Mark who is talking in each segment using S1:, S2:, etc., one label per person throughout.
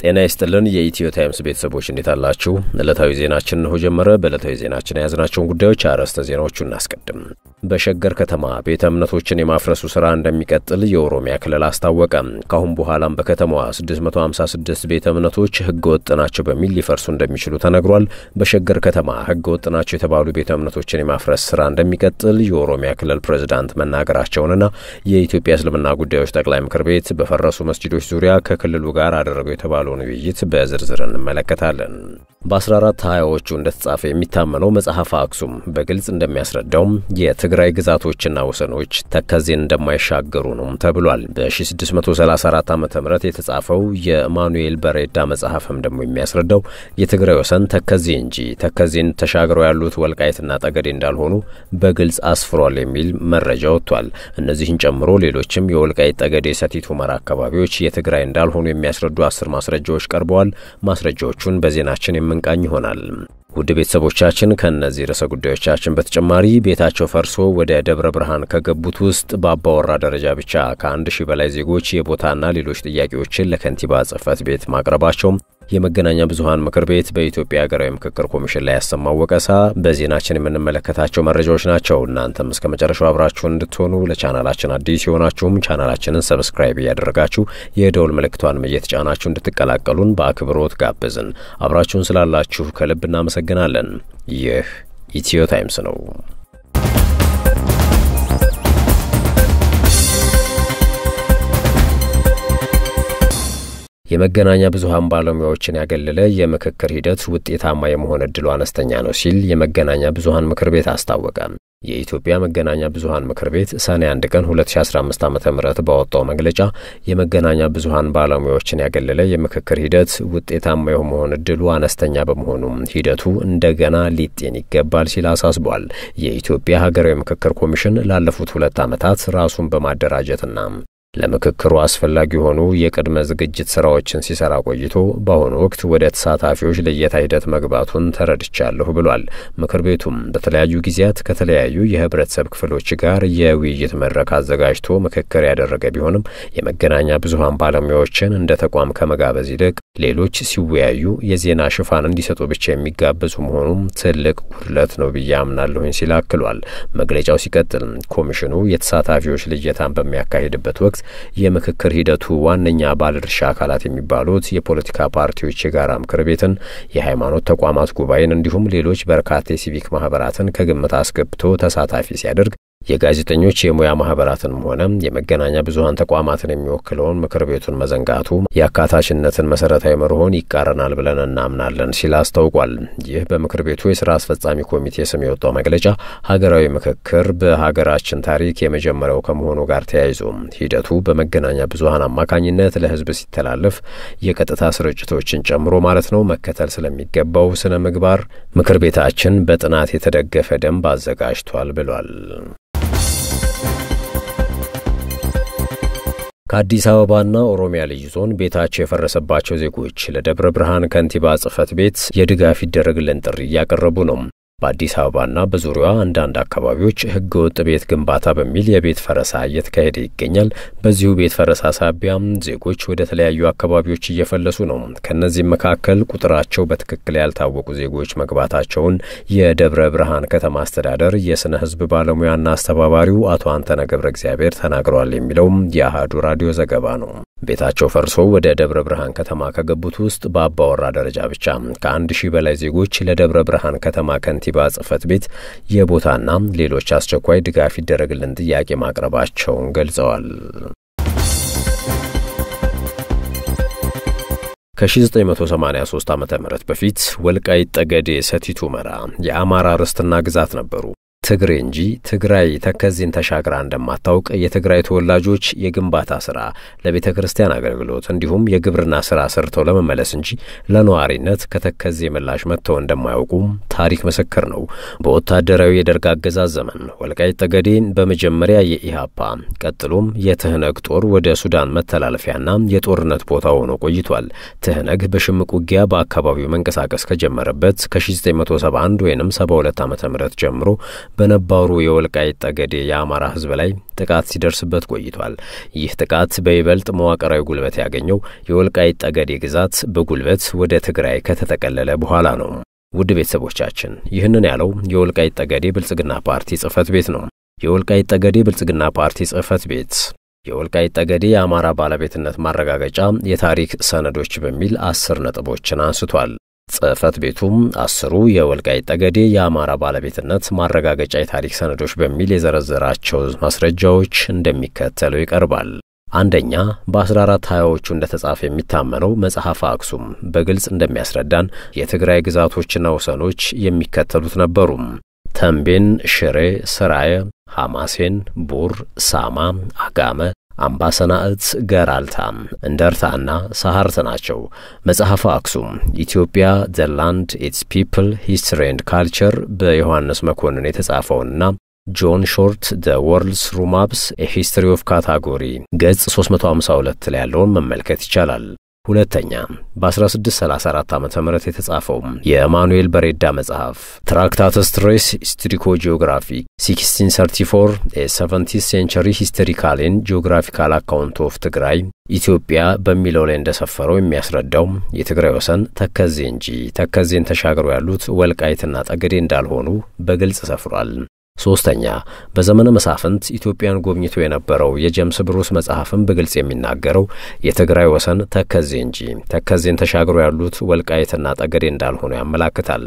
S1: ጤና ይስጥልን የኢትዮ ታይምስ ቤተሰቦች እንዴት አላችሁ? ዕለታዊ ዜናችን እንሆ ጀመረ። በዕለታዊ ዜናችን የያዝናቸውን ጉዳዮች አርዕስተ ዜናዎቹ እናስቀድም። በሸገር ከተማ ቤተ እምነቶችን የማፍረሱ ስራ እንደሚቀጥል የኦሮሚያ ክልል አስታወቀ። ካሁን በኋላም በከተማዋ 656 ቤተ እምነቶች ህገ ወጥ ናቸው በሚል ሊፈርሱ እንደሚችሉ ተነግሯል። በሸገር ከተማ ህገ ወጥ ናቸው የተባሉ ቤተ እምነቶችን የማፍረስ ስራ እንደሚቀጥል የኦሮሚያ ክልል ፕሬዝዳንት መናገራቸውንና የኢትዮጵያ እስልምና ጉዳዮች ጠቅላይ ምክር ቤት በፈረሱ መስጂዶች ዙሪያ ከክልሉ ጋር አደረገው የተባለው ያደረገውን ውይይት በዝርዝር እንመለከታለን። በ1420ዎቹ እንደተጻፈ የሚታመነው መጽሐፈ አክሱም በግልጽ እንደሚያስረዳውም የትግራይ ግዛቶችና ወሰኖች ተከዜን እንደማይሻገሩ ነው ተብሏል። በ1634 ዓ ም የተጻፈው የማኑኤል በሬዳ መጽሐፍም ደግሞ የሚያስረዳው የትግራይ ወሰን ተከዜ እንጂ ተከዜን ተሻግረው ያሉት ወልቃይትና ጠገዴ እንዳልሆኑ በግልጽ አስፍሯል የሚል መረጃ ወጥቷል። እነዚህን ጨምሮ ሌሎችም የወልቃይት ጠገዴ፣ ሰቲት ሁመራ አካባቢዎች የትግራይ እንዳልሆኑ የሚያስረዱ አስር ማስረጃዎች ቀርበዋል። ማስረጃዎቹን በዜናችን የምንቃኝ ይሆናል። ውድ ቤተሰቦቻችን ከእነዚህ ርዕሰ ጉዳዮቻችን በተጨማሪ ቤታቸው ፈርሶ ወደ ደብረ ብርሃን ከገቡት ውስጥ በአባወራ ደረጃ ብቻ ከአንድ ሺህ በላይ ዜጎች የቦታና ሌሎች ጥያቄዎችን ለከንቲባ ጽህፈት ቤት ማቅረባቸው የመገናኛ ብዙሀን ምክር ቤት በኢትዮጵያ ሀገራዊ ምክክር ኮሚሽን ላይ ያሰማው ወቀሳ በዜናችን የምንመለከታቸው መረጃዎች ናቸው። እናንተም እስከ መጨረሻው አብራችሁን እንድትሆኑ ለቻናላችን አዲስ የሆናችሁም ቻናላችንን ሰብስክራይብ እያደረጋችሁ የደውል ምልክቷንም እየተጫናችሁ እንድትቀላቀሉን በአክብሮት ጋብዝን። አብራችሁን ስላላችሁ ከልብ እናመሰግናለን። ይህ ኢትዮ ታይምስ ነው። የመገናኛ ብዙሀን ባለሙያዎችን ያገለለ የምክክር ሂደት ውጤታማ የመሆን እድሉ አነስተኛ ነው ሲል የመገናኛ ብዙሀን ምክር ቤት አስታወቀ። የኢትዮጵያ መገናኛ ብዙሀን ምክር ቤት ሰኔ አንድ ቀን 2015 ዓ ም ባወጣው መግለጫ የመገናኛ ብዙሀን ባለሙያዎችን ያገለለ የምክክር ሂደት ውጤታማ የመሆን እድሉ አነስተኛ በመሆኑ ሂደቱ እንደገና ሊጤን ይገባል ሲል አሳስቧል። የኢትዮጵያ ሀገራዊ ምክክር ኮሚሽን ላለፉት ሁለት ዓመታት ራሱን በማደራጀትና ለምክክሩ አስፈላጊ የሆኑ የቅድመ ዝግጅት ስራዎችን ሲሰራ ቆይቶ በአሁኑ ወቅት ወደ ተሳታፊዎች ልየታ ሂደት መግባቱን ተረድቻለሁ ብሏል። ምክር ቤቱም በተለያዩ ጊዜያት ከተለያዩ የህብረተሰብ ክፍሎች ጋር የውይይት መድረክ አዘጋጅቶ ምክክር ያደረገ ቢሆንም የመገናኛ ብዙሀን ባለሙያዎችን እንደ ተቋም ከመጋበዝ ይልቅ ሌሎች ሲወያዩ የዜና ሽፋን እንዲሰጡ ብቻ የሚጋበዙ መሆኑም ትልቅ ጉድለት ነው ብዬ አምናለሁኝ ሲል አክሏል። መግለጫው ሲቀጥል ኮሚሽኑ የተሳታፊዎች ልየታን በሚያካሂድበት ወቅት የምክክር ሂደቱ ዋነኛ ባለድርሻ አካላት የሚባሉት የፖለቲካ ፓርቲዎች የጋራ ምክር ቤትን፣ የሃይማኖት ተቋማት ጉባኤን እንዲሁም ሌሎች በርካታ የሲቪክ ማህበራትን ከግምት አስገብቶ ተሳታፊ ሲያደርግ የጋዜጠኞች የሙያ ማህበራትንም ሆነ የመገናኛ ብዙሀን ተቋማትን የሚወክለውን ምክር ቤቱን መዘንጋቱ የአካታችነትን መሰረታዊ መርሆን ይቃረናል ብለን እናምናለን ሲል አስታውቋል። ይህ በምክር ቤቱ የስራ አስፈጻሚ ኮሚቴ ስም የወጣው መግለጫ ሀገራዊ ምክክር በሀገራችን ታሪክ የመጀመሪያው ከመሆኑ ጋር ተያይዞ ሂደቱ በመገናኛ ብዙሀን አማካኝነት ለህዝብ ሲተላለፍ የቀጥታ ስርጭቶችን ጨምሮ ማለት ነው መከተል ስለሚገባው ስነ ምግባር ምክር ቤታችን በጥናት የተደገፈ ደንብ አዘጋጅቷል ብሏል። ከአዲስ አበባና ኦሮሚያ ልዩ ዞን ቤታቸው የፈረሰባቸው ዜጎች ለደብረ ብርሃን ከንቲባ ጽፈት ቤት የድጋፍ ይደረግልን ጥሪ እያቀረቡ ነው። በአዲስ አበባና በዙሪያዋ አንዳንድ አካባቢዎች ህገወጥ ቤት ግንባታ በሚል የቤት ፈረሳ እየተካሄደ ይገኛል። በዚሁ ቤት ፈረሳ ሳቢያም ዜጎች ወደ ተለያዩ አካባቢዎች እየፈለሱ ነው። ከእነዚህም መካከል ቁጥራቸው በትክክል ያልታወቁ ዜጎች መግባታቸውን የደብረ ብርሃን ከተማ አስተዳደር የስነ ህዝብ ባለሙያና አስተባባሪው አቶ አንተነ ገብረ እግዚአብሔር ተናግረዋል የሚለውም የአህዱ ራዲዮ ዘገባ ነው። ቤታቸው ፈርሶ ወደ ደብረ ብርሃን ከተማ ከገቡት ውስጥ በአባወራ ደረጃ ብቻ ከአንድ ሺህ በላይ ዜጎች ለደብረ ብርሃን ከተማ ከንቲባ ጽህፈት ቤት የቦታና ሌሎች አስቸኳይ ድጋፍ ይደረግልን ጥያቄ ማቅረባቸውን ገልጸዋል። ከ1983 ዓ ም በፊት ወልቃይት ጠገዴ ሰቲት ሁመራ የአማራ ርስትና ግዛት ነበሩ። ትግሬ እንጂ ትግራይ ተከዜን ተሻግራ እንደማታውቅ የትግራይ ተወላጆች የግንባታ ስራ ለቤተ ክርስቲያን አገልግሎት እንዲሁም የግብርና ስራ ሰርተው ለመመለስ እንጂ ለነዋሪነት ከተከዜ ምላሽ መጥተው እንደማያውቁም ታሪክ ምስክር ነው። በወታደራዊ የደርግ አገዛዝ ዘመን ወልቃይት ጠገዴን በመጀመሪያ የኢህአፓ ቀጥሎም የትህነግ ጦር ወደ ሱዳን መተላለፊያና የጦርነት ቦታ ሆኖ ቆይቷል። ትህነግ በሽምቅ ውጊያ በአካባቢው መንቀሳቀስ ከጀመረበት ከ1971 ወይም 72 ዓ ም ጀምሮ በነባሩ የወልቃይት ጠገዴ የአማራ ህዝብ ላይ ጥቃት ሲደርስበት ቆይቷል። ይህ ጥቃት በይበልጥ መዋቅራዊ ጉልበት ያገኘው የወልቃይት ጠገዴ ግዛት በጉልበት ወደ ትግራይ ከተጠቀለለ በኋላ ነው። ውድ ቤተሰቦቻችን ይህንን ያለው የወልቃይት ጠገዴ ብልጽግና ፓርቲ ጽህፈት ቤት ነው። የወልቃይት ጠገዴ ብልጽግና ፓርቲ ጽህፈት ቤት የወልቃይት ጠገዴ የአማራ ባለቤትነት ማረጋገጫ የታሪክ ሰነዶች በሚል አስር ነጥቦችን አንስቷል። ጽሕፈት ቤቱም አስሩ የወልቃይ ጠገዴ የአማራ ባለቤትነት ማረጋገጫ የታሪክ ሰነዶች በሚል የዘረዘራቸው ማስረጃዎች እንደሚከተለው ይቀርባል። አንደኛ በ1420ዎቹ እንደተጻፈ የሚታመነው መጽሐፈ አክሱም በግልጽ እንደሚያስረዳን የትግራይ ግዛቶችና ወሰኖች የሚከተሉት ነበሩ። ተንቤን፣ ሽሬ፣ ስራየ፣ ሐማሴን፣ ቡር፣ ሳማ፣ አጋመ፣ አምባሰናእት ገራልታ፣ እንደርታና ሳሃርት ናቸው። መጽሐፈ አክሱም ኢትዮጵያ ዘ ላንድ ኢትስ ፒፕል ሂስትሪ ኤንድ ካልቸር በዮሐንስ መኮንን የተጻፈውንና ጆን ሾርት ደ ወርልድስ ሩማፕስ ኤ ሂስትሪ ኦፍ ካታጎሪ ገጽ 352 ላይ ያለውን መመልከት ይቻላል። ሁለተኛ በ1634 ዓ ም የተጻፈው የኤማኑኤል በሬዳ መጽሐፍ ትራክታተስ ትሬስ ሂስትሪኮ ጂኦግራፊ 1634 የ7 ሴንቸሪ ሂስትሪካልን ጂኦግራፊካል አካውንት ኦፍ ትግራይ ኢትዮጵያ በሚለው ላይ እንደሰፈረው የሚያስረዳው የትግራይ ወሰን ተከዜ እንጂ ተከዜን ተሻግሮ ያሉት ወልቃይትና ጠገዴ እንዳልሆኑ በግልጽ ሰፍሯል። ሶስተኛ በዘመነ መሳፍንት ኢትዮጵያን ጎብኝቶ የነበረው የጀምስ ብሩስ መጽሐፍን በግልጽ የሚናገረው የትግራይ ወሰን ተከዜ እንጂ ተከዜን ተሻግሮ ያሉት ወልቃየትና ጠገዴ እንዳልሆኑ ያመላክታል።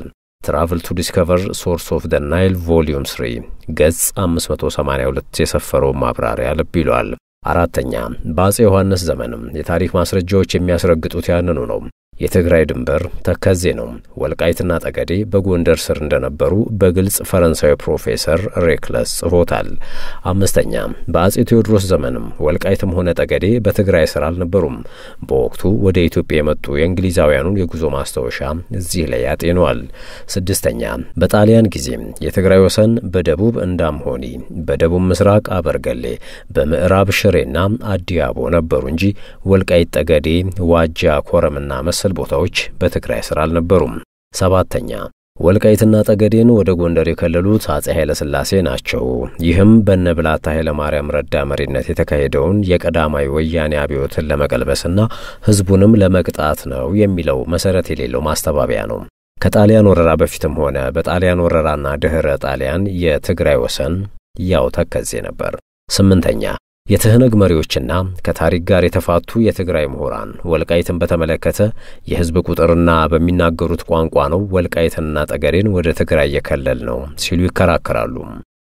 S1: ትራቭል ቱ ዲስከቨር ሶርስ ኦፍ ደ ናይል ቮሊዩም 3 ገጽ 582 የሰፈረው ማብራሪያ ልብ ይሏል። አራተኛ በአጼ ዮሐንስ ዘመንም የታሪክ ማስረጃዎች የሚያስረግጡት ያንኑ ነው። የትግራይ ድንበር ተከዜ ነው። ወልቃይትና ጠገዴ በጎንደር ስር እንደነበሩ በግልጽ ፈረንሳዊ ፕሮፌሰር ሬክለስ ጽፎታል። አምስተኛ በአጼ ቴዎድሮስ ዘመንም ወልቃይትም ሆነ ጠገዴ በትግራይ ስር አልነበሩም። በወቅቱ ወደ ኢትዮጵያ የመጡ የእንግሊዛውያኑን የጉዞ ማስታወሻ እዚህ ላይ ያጤነዋል። ስድስተኛ በጣሊያን ጊዜ የትግራይ ወሰን በደቡብ እንዳምሆኒ፣ በደቡብ ምስራቅ አበርገሌ፣ በምዕራብ ሽሬና አዲያቦ ነበሩ እንጂ ወልቃይት፣ ጠገዴ፣ ዋጃ፣ ኮረምና መሰል መሰል ቦታዎች በትግራይ ስር አልነበሩም። ሰባተኛ ወልቃይትና ጠገዴን ወደ ጎንደር የከለሉት አጼ ሥላሴ ናቸው። ይህም በነብላታ ኃይለማርያም ረዳ መሪነት የተካሄደውን የቀዳማዊ ወያኔ አብዮትን ለመቀልበስና ሕዝቡንም ለመቅጣት ነው የሚለው መሰረት የሌለው ማስተባበያ ነው። ከጣሊያን ወረራ በፊትም ሆነ በጣሊያን ወረራና ድኅረ ጣሊያን የትግራይ ወሰን ያው ተከዜ ነበር። ስምንተኛ የትህነግ መሪዎችና ከታሪክ ጋር የተፋቱ የትግራይ ምሁራን ወልቃይትን በተመለከተ የህዝብ ቁጥርና በሚናገሩት ቋንቋ ነው ወልቃይትንና ጠገዴን ወደ ትግራይ የከለል ነው ሲሉ ይከራከራሉ።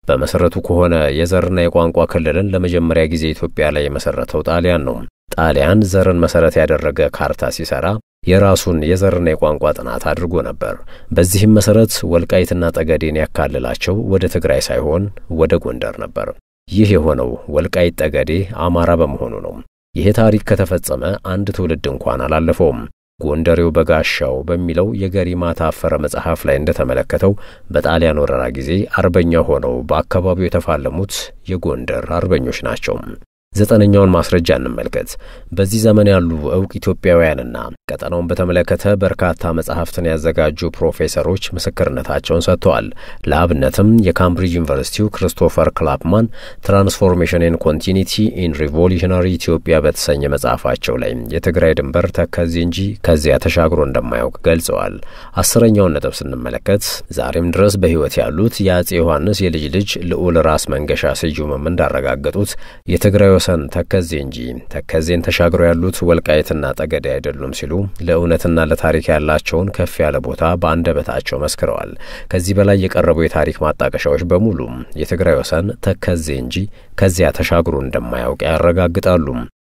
S1: በመሰረቱ ከሆነ የዘርና የቋንቋ ክልልን ለመጀመሪያ ጊዜ ኢትዮጵያ ላይ የመሰረተው ጣሊያን ነው። ጣሊያን ዘርን መሰረት ያደረገ ካርታ ሲሰራ የራሱን የዘርና የቋንቋ ጥናት አድርጎ ነበር። በዚህም መሰረት ወልቃይትና ጠገዴን ያካልላቸው ወደ ትግራይ ሳይሆን ወደ ጎንደር ነበር። ይህ የሆነው ወልቃይት ጠገዴ አማራ በመሆኑ ነው። ይሄ ታሪክ ከተፈጸመ አንድ ትውልድ እንኳን አላለፈውም። ጎንደሬው በጋሻው በሚለው የገሪማ ታፈረ መጽሐፍ ላይ እንደተመለከተው በጣሊያን ወረራ ጊዜ አርበኛ ሆነው በአካባቢው የተፋለሙት የጎንደር አርበኞች ናቸው። ዘጠነኛውን ማስረጃ እንመልከት። በዚህ ዘመን ያሉ እውቅ ኢትዮጵያውያንና ቀጠናውን በተመለከተ በርካታ መጽሐፍትን ያዘጋጁ ፕሮፌሰሮች ምስክርነታቸውን ሰጥተዋል። ለአብነትም የካምብሪጅ ዩኒቨርሲቲው ክርስቶፈር ክላፕማን ትራንስፎርሜሽንን ኮንቲኒቲ ኢን ሪቮሉሽናሪ ኢትዮጵያ በተሰኘ መጽሐፋቸው ላይ የትግራይ ድንበር ተከዚ እንጂ ከዚያ ተሻግሮ እንደማያውቅ ገልጸዋል። አስረኛውን ነጥብ ስንመለከት ዛሬም ድረስ በህይወት ያሉት የአጼ ዮሐንስ የልጅ ልጅ ልዑል ራስ መንገሻ ስዩምም እንዳረጋገጡት የትግራይ ወሰን ተከዜ እንጂ ተከዜን ተሻግሮ ያሉት ወልቃየትና ጠገዴ አይደሉም ሲሉ ለእውነትና ለታሪክ ያላቸውን ከፍ ያለ ቦታ በአንደበታቸው መስክረዋል። ከዚህ በላይ የቀረቡ የታሪክ ማጣቀሻዎች በሙሉ የትግራይ ወሰን ተከዜ እንጂ ከዚያ ተሻግሮ እንደማያውቅ ያረጋግጣሉ።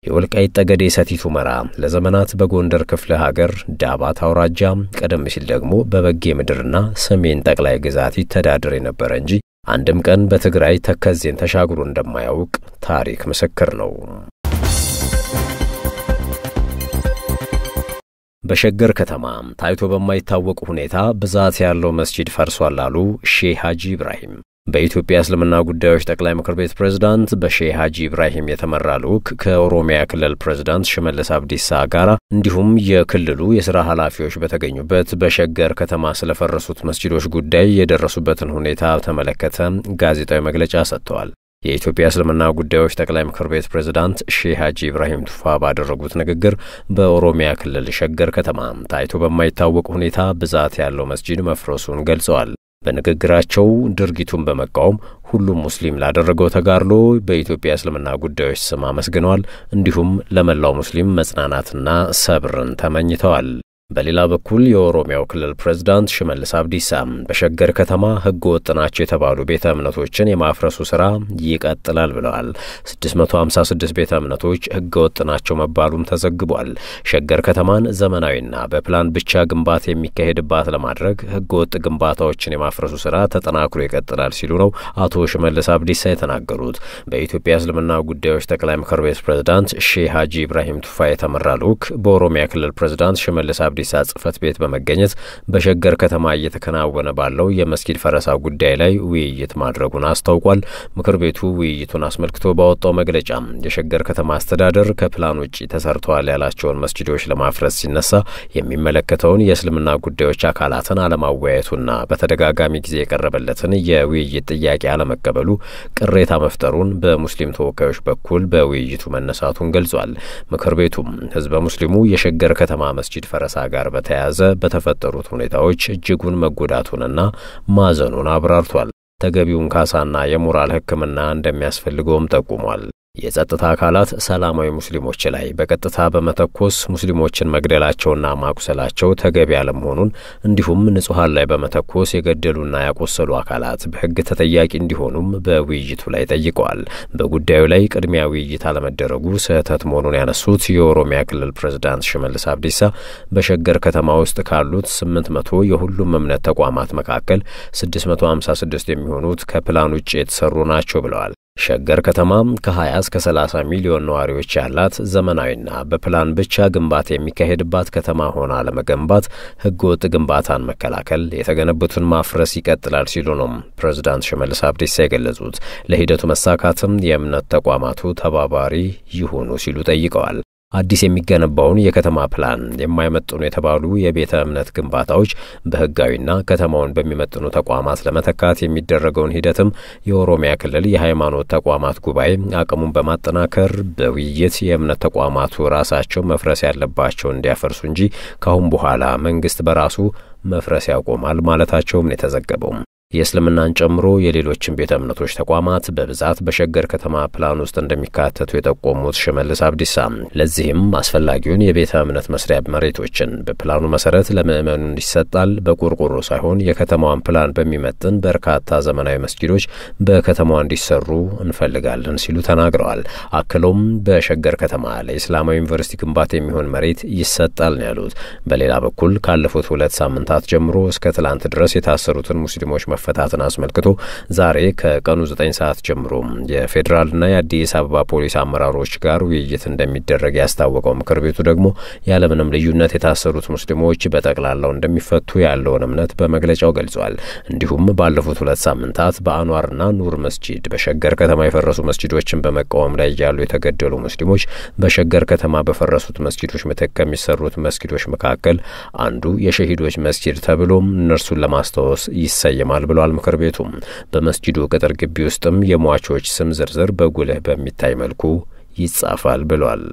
S1: የወልቃይት ጠገዴ ሰቲት ሁመራ ለዘመናት በጎንደር ክፍለ ሀገር ዳባት አውራጃ ቀደም ሲል ደግሞ በበጌ ምድርና ሰሜን ጠቅላይ ግዛት ይተዳደር የነበረ እንጂ አንድም ቀን በትግራይ ተከዜን ተሻግሮ እንደማያውቅ ታሪክ ምስክር ነው። በሸገር ከተማ ታይቶ በማይታወቅ ሁኔታ ብዛት ያለው መስጂድ ፈርሷል አሉ ሼህ ሐጂ ኢብራሂም። በኢትዮጵያ እስልምና ጉዳዮች ጠቅላይ ምክር ቤት ፕሬዝዳንት በሼህ ሀጂ ኢብራሂም የተመራ ልዑክ ከኦሮሚያ ክልል ፕሬዝዳንት ሽመልስ አብዲሳ ጋር እንዲሁም የክልሉ የስራ ኃላፊዎች በተገኙበት በሸገር ከተማ ስለፈረሱት መስጂዶች ጉዳይ የደረሱበትን ሁኔታ ተመለከተ ጋዜጣዊ መግለጫ ሰጥተዋል። የኢትዮጵያ እስልምና ጉዳዮች ጠቅላይ ምክር ቤት ፕሬዝዳንት ሼህ ሀጂ ኢብራሂም ቱፋ ባደረጉት ንግግር በኦሮሚያ ክልል ሸገር ከተማ ታይቶ በማይታወቅ ሁኔታ ብዛት ያለው መስጂድ መፍረሱን ገልጸዋል። በንግግራቸው ድርጊቱን በመቃወም ሁሉም ሙስሊም ላደረገው ተጋድሎ በኢትዮጵያ እስልምና ጉዳዮች ስም አመስግነዋል። እንዲሁም ለመላው ሙስሊም መጽናናትና ሰብርን ተመኝተዋል። በሌላ በኩል የኦሮሚያው ክልል ፕሬዝዳንት ሽመልስ አብዲሳ በሸገር ከተማ ሕገ ወጥ ናቸው የተባሉ ቤተ እምነቶችን የማፍረሱ ስራ ይቀጥላል ብለዋል። 656 ቤተ እምነቶች ህገ ወጥ ናቸው መባሉም ተዘግቧል። ሸገር ከተማን ዘመናዊና በፕላን ብቻ ግንባታ የሚካሄድባት ለማድረግ ህገ ወጥ ግንባታዎችን የማፍረሱ ስራ ተጠናክሮ ይቀጥላል ሲሉ ነው አቶ ሽመልስ አብዲሳ የተናገሩት። በኢትዮጵያ እስልምና ጉዳዮች ጠቅላይ ምክር ቤት ፕሬዝዳንት ሼህ ሀጂ ኢብራሂም ቱፋ የተመራ ልዑክ በኦሮሚያ ክልል ፕሬዝዳንት ሽመልስ አብዲ ሐዲሳ ጽህፈት ቤት በመገኘት በሸገር ከተማ እየተከናወነ ባለው የመስጊድ ፈረሳ ጉዳይ ላይ ውይይት ማድረጉን አስታውቋል። ምክር ቤቱ ውይይቱን አስመልክቶ ባወጣው መግለጫ የሸገር ከተማ አስተዳደር ከፕላን ውጭ ተሰርተዋል ያላቸውን መስጂዶች ለማፍረስ ሲነሳ የሚመለከተውን የእስልምና ጉዳዮች አካላትን አለማወያየቱና በተደጋጋሚ ጊዜ የቀረበለትን የውይይት ጥያቄ አለመቀበሉ ቅሬታ መፍጠሩን በሙስሊም ተወካዮች በኩል በውይይቱ መነሳቱን ገልጿል። ምክር ቤቱም ህዝበ ሙስሊሙ የሸገር ከተማ መስጂድ ፈረሳ ጋር በተያያዘ በተፈጠሩት ሁኔታዎች እጅጉን መጎዳቱንና ማዘኑን አብራርቷል። ተገቢውን ካሳና የሞራል ሕክምና እንደሚያስፈልገውም ጠቁሟል። የጸጥታ አካላት ሰላማዊ ሙስሊሞች ላይ በቀጥታ በመተኮስ ሙስሊሞችን መግደላቸውና ማቁሰላቸው ተገቢ ያለመሆኑን እንዲሁም ንጹሐን ላይ በመተኮስ የገደሉና ያቆሰሉ አካላት በሕግ ተጠያቂ እንዲሆኑም በውይይቱ ላይ ጠይቀዋል። በጉዳዩ ላይ ቅድሚያ ውይይት አለመደረጉ ስህተት መሆኑን ያነሱት የኦሮሚያ ክልል ፕሬዝዳንት ሽመልስ አብዲሳ በሸገር ከተማ ውስጥ ካሉት ስምንት መቶ የሁሉም እምነት ተቋማት መካከል ስድስት መቶ ስድስት የሚሆኑት ከፕላን ውጭ የተሰሩ ናቸው ብለዋል። ሸገር ከተማም ከ20 እስከ 30 ሚሊዮን ነዋሪዎች ያላት ዘመናዊና በፕላን ብቻ ግንባታ የሚካሄድባት ከተማ ሆና ለመገንባት ህገወጥ ግንባታን መከላከል፣ የተገነቡትን ማፍረስ ይቀጥላል ሲሉ ነው ፕሬዚዳንት ሽመልስ አብዲሳ የገለጹት። ለሂደቱ መሳካትም የእምነት ተቋማቱ ተባባሪ ይሁኑ ሲሉ ጠይቀዋል። አዲስ የሚገነባውን የከተማ ፕላን የማይመጥኑ የተባሉ የቤተ እምነት ግንባታዎች በህጋዊና ከተማውን በሚመጥኑ ተቋማት ለመተካት የሚደረገውን ሂደትም የኦሮሚያ ክልል የሃይማኖት ተቋማት ጉባኤ አቅሙን በማጠናከር በውይይት የእምነት ተቋማቱ ራሳቸው መፍረስ ያለባቸው እንዲያፈርሱ እንጂ ካሁን በኋላ መንግስት በራሱ መፍረስ ያቆማል ማለታቸውም ነው የተዘገበው። የእስልምናን ጨምሮ የሌሎችን ቤተ እምነቶች ተቋማት በብዛት በሸገር ከተማ ፕላን ውስጥ እንደሚካተቱ የጠቆሙት ሽመልስ አብዲሳ ለዚህም አስፈላጊውን የቤተ እምነት መስሪያ መሬቶችን በፕላኑ መሰረት ለምዕመኑ እንዲሰጣል፣ በቆርቆሮ ሳይሆን የከተማዋን ፕላን በሚመጥን በርካታ ዘመናዊ መስጊዶች በከተማዋ እንዲሰሩ እንፈልጋለን ሲሉ ተናግረዋል። አክሎም በሸገር ከተማ ለኢስላማዊ ዩኒቨርሲቲ ግንባታ የሚሆን መሬት ይሰጣል ነው ያሉት። በሌላ በኩል ካለፉት ሁለት ሳምንታት ጀምሮ እስከ ትላንት ድረስ የታሰሩትን ሙስሊሞች መፈታትን አስመልክቶ ዛሬ ከቀኑ ዘጠኝ ሰዓት ጀምሮ የፌዴራልና የአዲስ አበባ ፖሊስ አመራሮች ጋር ውይይት እንደሚደረግ ያስታወቀው ምክር ቤቱ ደግሞ ያለምንም ልዩነት የታሰሩት ሙስሊሞች በጠቅላላው እንደሚፈቱ ያለውን እምነት በመግለጫው ገልጿል። እንዲሁም ባለፉት ሁለት ሳምንታት በአኗርና ኑር መስጂድ በሸገር ከተማ የፈረሱ መስጂዶችን በመቃወም ላይ ያሉ የተገደሉ ሙስሊሞች በሸገር ከተማ በፈረሱት መስጂዶች ምትክ ከሚሰሩት መስጊዶች መካከል አንዱ የሸሂዶች መስጂድ ተብሎም እነርሱን ለማስታወስ ይሰየማል ብሏል ምክር ቤቱ። በመስጂዱ ቅጥር ግቢ ውስጥም የሟቾች ስም ዝርዝር በጉልህ በሚታይ መልኩ ይጻፋል ብሏል።